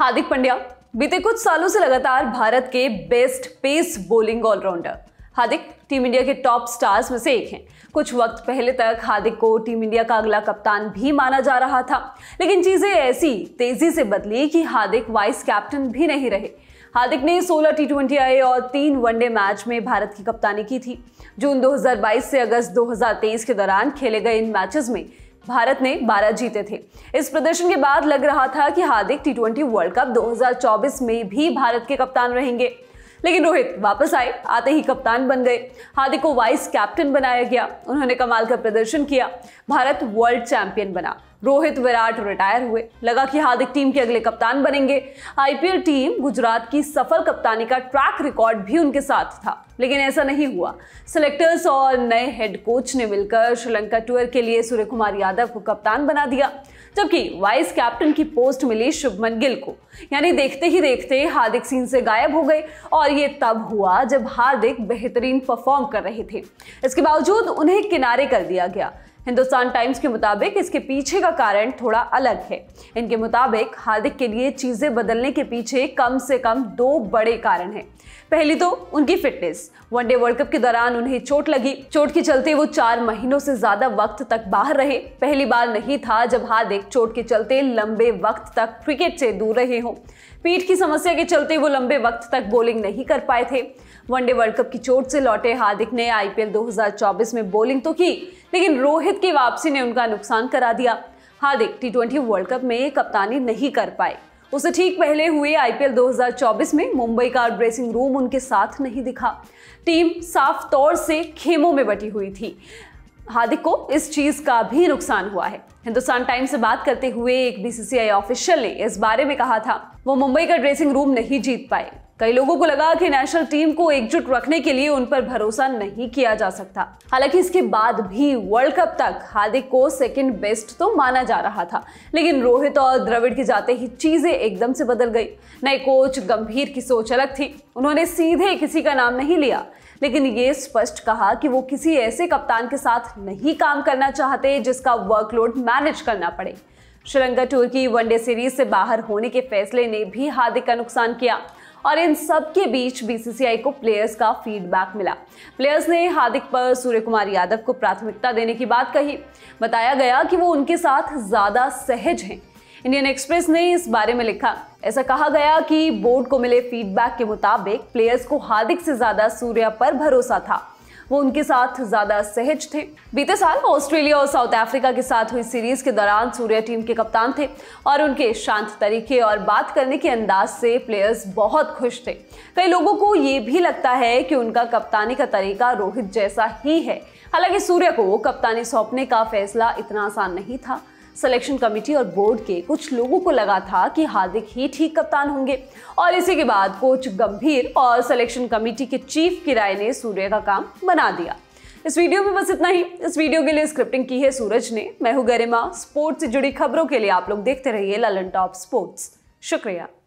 हार्दिक पंड्या बीते कुछ सालों से लगातार भारत के best pace bowling allrounder Hardik team India के टॉप स्टार्स में से एक हैं कुछ वक्त पहले तक हार्दिक को टीम इंडिया का अगला कप्तान भी माना जा रहा था लेकिन चीजें ऐसी तेजी से बदली कि हार्दिक वाइस कैप्टन भी नहीं रहे हार्दिक ने 16 टी ट्वेंटी आई और तीन वनडे मैच में भारत की कप्तानी की थी जून 2022 से अगस्त 2023 के दौरान खेले गए इन मैचेस में भारत ने 12 जीते थे इस प्रदर्शन के बाद लग रहा था कि हार्दिक टी वर्ल्ड कप 2024 में भी भारत के कप्तान रहेंगे लेकिन रोहित वापस आए आते ही कप्तान बन गए हार्दिक को वाइस कैप्टन बनाया गया उन्होंने कमाल का प्रदर्शन किया भारत वर्ल्ड चैंपियन बना रोहित विराट रिटायर हुए लगा कि हार्दिक टीम के अगले कप्तान बनेंगे आईपीएल टीम गुजरात की सफल कप्तानी का ट्रैक रिकॉर्ड भी उनके साथ था लेकिन ऐसा नहीं हुआ सिलेक्टर्स और नए हेड कोच ने मिलकर श्रीलंका टूर के लिए सूर्य कुमार यादव को कप्तान बना दिया जबकि वाइस कैप्टन की पोस्ट मिली शुभमन गिल को यानी देखते ही देखते हार्दिक सीन से गायब हो गए और ये तब हुआ जब हार्दिक बेहतरीन परफॉर्म कर रहे थे इसके बावजूद उन्हें किनारे कर दिया गया हिंदुस्तान टाइम्स के मुताबिक इसके पीछे का कारण थोड़ा अलग है इनके मुताबिक हार्दिक के लिए चीज़ें बदलने के पीछे कम से कम दो बड़े कारण हैं पहली तो उनकी फिटनेस वनडे वर्ल्ड कप के दौरान उन्हें चोट लगी चोट के चलते वो चार महीनों से ज़्यादा वक्त तक बाहर रहे पहली बार नहीं था जब हार्दिक चोट के चलते लंबे वक्त तक क्रिकेट से दूर रहे हों पीठ की समस्या के चलते वो लंबे वक्त तक बॉलिंग नहीं कर पाए थे वनडे वर्ल्ड कप की चोट से लौटे हार्दिक ने आईपीएल 2024 में बॉलिंग तो की लेकिन रोहित की वापसी ने उनका नुकसान करा दिया हार्दिक टी वर्ल्ड कप में कप्तानी नहीं कर पाए उसे ठीक पहले हुए आईपीएल 2024 में मुंबई का ड्रेसिंग रूम उनके साथ नहीं दिखा टीम साफ तौर से खेमों में बटी हुई थी हार्दिक को इस चीज का भी नुकसान हुआ है हिंदुस्तान टाइम्स से बात करते हुए एक बीसीसीआई ऑफिशियल ने इस बारे में कहा था वो मुंबई का ड्रेसिंग रूम नहीं जीत पाए कई लोगों को लगा कि नेशनल टीम को एकजुट रखने के लिए उन पर भरोसा नहीं किया जा सकता हालांकि इसके बाद भी वर्ल्ड कप तक हार्दिक को सेकंड बेस्ट तो माना जा रहा था लेकिन रोहित और द्रविड़ के जाते ही चीजें एकदम से बदल गई नए कोच गंभीर की सोच अलग थी उन्होंने सीधे किसी का नाम नहीं लिया लेकिन ये स्पष्ट कहा कि वो किसी ऐसे कप्तान के साथ नहीं काम करना चाहते जिसका वर्कलोड मैनेज करना पड़े श्रीलंका टूर की वनडे सीरीज से बाहर होने के फैसले ने भी हार्दिक का नुकसान किया और इन सब के बीच बीसीसीआई को प्लेयर्स का फीडबैक मिला प्लेयर्स ने हार्दिक पर सूर्य कुमार यादव को प्राथमिकता देने की बात कही बताया गया कि वो उनके साथ ज़्यादा सहज हैं इंडियन एक्सप्रेस ने इस बारे में लिखा ऐसा कहा गया कि बोर्ड को मिले फीडबैक के मुताबिक प्लेयर्स को हार्दिक से ज़्यादा सूर्या पर भरोसा था वो उनके साथ ज़्यादा सहज थे बीते साल वो ऑस्ट्रेलिया और साउथ अफ्रीका के साथ हुई सीरीज के दौरान सूर्या टीम के कप्तान थे और उनके शांत तरीके और बात करने के अंदाज से प्लेयर्स बहुत खुश थे कई लोगों को ये भी लगता है कि उनका कप्तानी का तरीका रोहित जैसा ही है हालांकि सूर्य को कप्तानी सौंपने का फैसला इतना आसान नहीं था सिलेक्शन कमेटी और बोर्ड के कुछ लोगों को लगा था कि हार्दिक ही ठीक कप्तान होंगे और इसी के बाद कोच गंभीर और सिलेक्शन कमेटी के चीफ की राय ने सूर्य का काम बना दिया इस वीडियो में बस इतना ही इस वीडियो के लिए स्क्रिप्टिंग की है सूरज ने मैं हूं गरिमा स्पोर्ट्स से जुड़ी खबरों के लिए आप लोग देखते रहिए ललन टॉप स्पोर्ट्स शुक्रिया